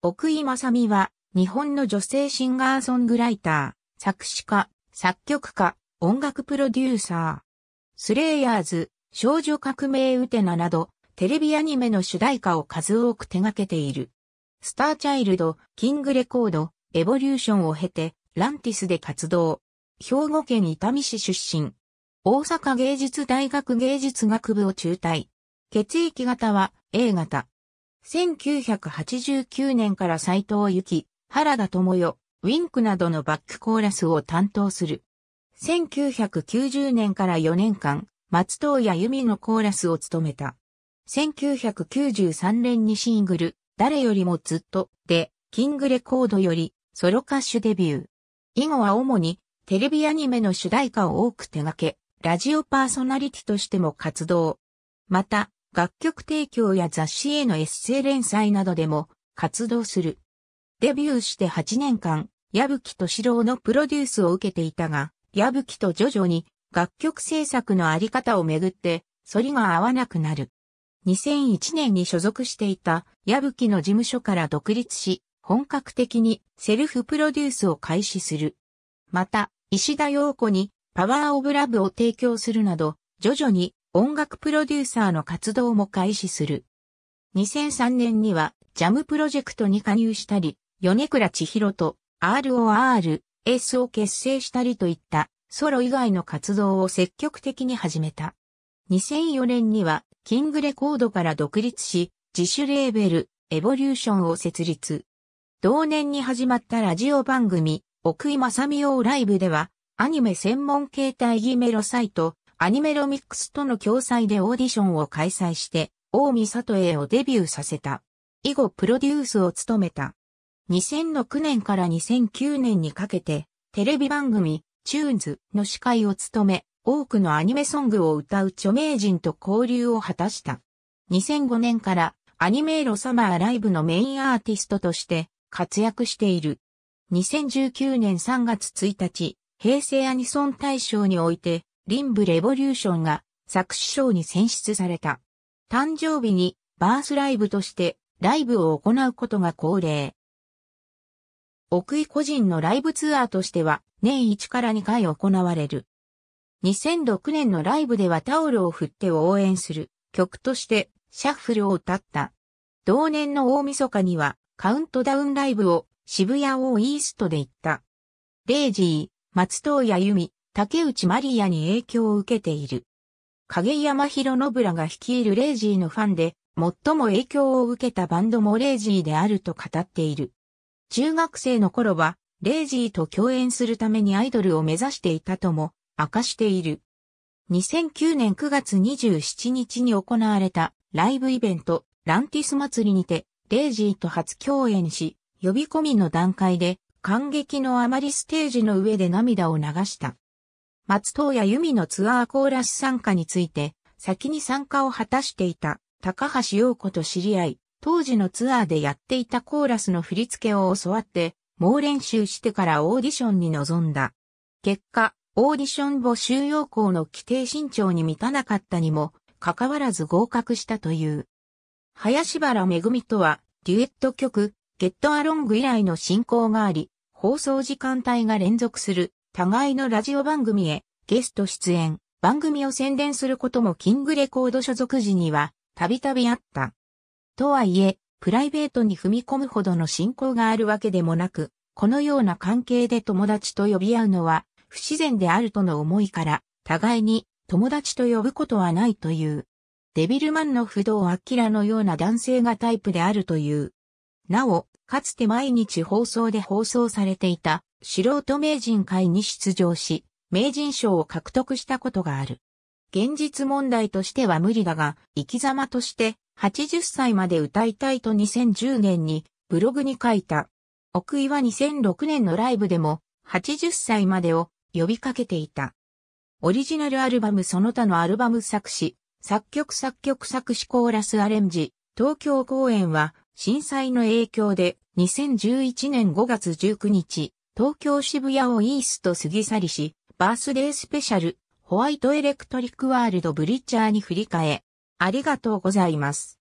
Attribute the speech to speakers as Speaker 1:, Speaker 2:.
Speaker 1: 奥井正美は、日本の女性シンガーソングライター、作詞家、作曲家、音楽プロデューサー。スレイヤーズ、少女革命ウテナなど、テレビアニメの主題歌を数多く手掛けている。スターチャイルド、キングレコード、エボリューションを経て、ランティスで活動。兵庫県伊丹市出身。大阪芸術大学芸術学部を中退。血液型は A 型。1989年から斎藤由紀、原田智代、ウィンクなどのバックコーラスを担当する。1990年から4年間、松任谷由美のコーラスを務めた。1993年にシングル、誰よりもずっと、で、キングレコードより、ソロ歌手デビュー。以後は主に、テレビアニメの主題歌を多く手掛け、ラジオパーソナリティとしても活動。また、楽曲提供や雑誌へのエッセイ連載などでも活動する。デビューして8年間、矢吹敏郎のプロデュースを受けていたが、矢吹と徐々に楽曲制作のあり方をめぐって、反りが合わなくなる。2001年に所属していた矢吹の事務所から独立し、本格的にセルフプロデュースを開始する。また、石田洋子にパワーオブラブを提供するなど、徐々に音楽プロデューサーの活動も開始する。2003年にはジャムプロジェクトに加入したり、米倉千尋と ROR、S を結成したりといったソロ以外の活動を積極的に始めた。2004年にはキングレコードから独立し、自主レーベル、エボリューションを設立。同年に始まったラジオ番組、奥井正美をライブでは、アニメ専門形態ギメロサイト、アニメロミックスとの共催でオーディションを開催して、大見里栄をデビューさせた。以後プロデュースを務めた。2006年から2009年にかけて、テレビ番組、チューンズの司会を務め、多くのアニメソングを歌う著名人と交流を果たした。2005年からアニメーロサマーライブのメインアーティストとして活躍している。2019年3月1日、平成アニソン大賞においてリンブ・レボリューションが作詞賞に選出された。誕生日にバースライブとしてライブを行うことが恒例。奥井個人のライブツアーとしては年1から2回行われる。2006年のライブではタオルを振って応援する曲としてシャッフルを歌った。同年の大晦日にはカウントダウンライブを渋谷をイーストで行った。レイジー、松任谷由実、竹内まりやに影響を受けている。影山博信らが率いるレイジーのファンで、最も影響を受けたバンドもレイジーであると語っている。中学生の頃は、レイジーと共演するためにアイドルを目指していたとも、明かしている。2009年9月27日に行われたライブイベント、ランティス祭りにて、レイジーと初共演し、呼び込みの段階で、感激のあまりステージの上で涙を流した。松任谷由美のツアーコーラス参加について、先に参加を果たしていた高橋洋子と知り合い、当時のツアーでやっていたコーラスの振り付けを教わって、猛練習してからオーディションに臨んだ。結果、オーディション募集要項の規定身長に満たなかったにも、かかわらず合格したという。林原めぐみとは、デュエット曲、ゲットアロング以来の進行があり、放送時間帯が連続する互いのラジオ番組へゲスト出演、番組を宣伝することもキングレコード所属時にはたびたびあった。とはいえ、プライベートに踏み込むほどの信仰があるわけでもなく、このような関係で友達と呼び合うのは不自然であるとの思いから、互いに友達と呼ぶことはないという。デビルマンの不動ラのような男性がタイプであるという。なお、かつて毎日放送で放送されていた素人名人会に出場し、名人賞を獲得したことがある。現実問題としては無理だが、生き様として80歳まで歌いたいと2010年にブログに書いた。奥井は2006年のライブでも80歳までを呼びかけていた。オリジナルアルバムその他のアルバム作詞、作曲作曲作詞コーラスアレンジ、東京公演は震災の影響で2011年5月19日、東京渋谷をイースト過ぎ去りし、バースデースペシャル、ホワイトエレクトリックワールドブリッジャーに振り替え、ありがとうございます。